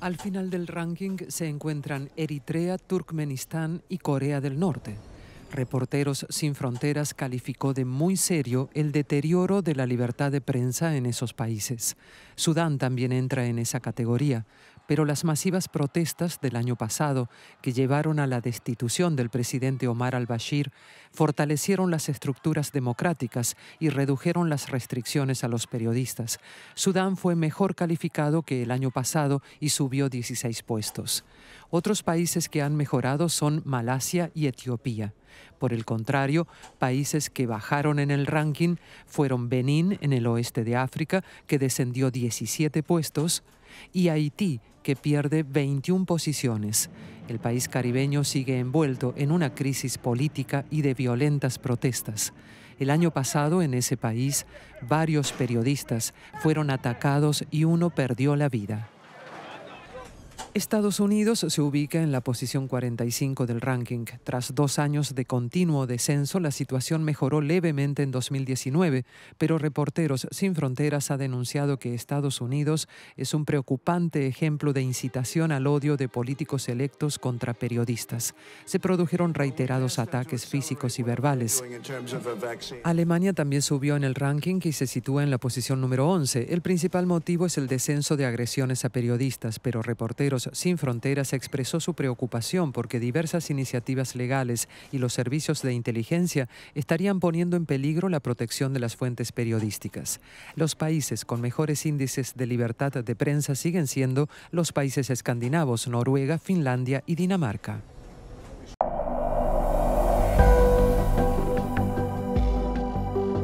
Al final del ranking se encuentran Eritrea, Turkmenistán y Corea del Norte. Reporteros Sin Fronteras calificó de muy serio el deterioro de la libertad de prensa en esos países. Sudán también entra en esa categoría, pero las masivas protestas del año pasado, que llevaron a la destitución del presidente Omar al-Bashir, fortalecieron las estructuras democráticas y redujeron las restricciones a los periodistas. Sudán fue mejor calificado que el año pasado y subió 16 puestos. Otros países que han mejorado son Malasia y Etiopía. Por el contrario, países que bajaron en el ranking fueron Benín en el oeste de África, que descendió 17 puestos, y Haití, que pierde 21 posiciones. El país caribeño sigue envuelto en una crisis política y de violentas protestas. El año pasado en ese país varios periodistas fueron atacados y uno perdió la vida. Estados Unidos se ubica en la posición 45 del ranking. Tras dos años de continuo descenso, la situación mejoró levemente en 2019, pero Reporteros Sin Fronteras ha denunciado que Estados Unidos es un preocupante ejemplo de incitación al odio de políticos electos contra periodistas. Se produjeron reiterados ataques físicos y verbales. Alemania también subió en el ranking y se sitúa en la posición número 11. El principal motivo es el descenso de agresiones a periodistas, pero Reporteros sin Fronteras expresó su preocupación porque diversas iniciativas legales y los servicios de inteligencia estarían poniendo en peligro la protección de las fuentes periodísticas. Los países con mejores índices de libertad de prensa siguen siendo los países escandinavos, Noruega, Finlandia y Dinamarca.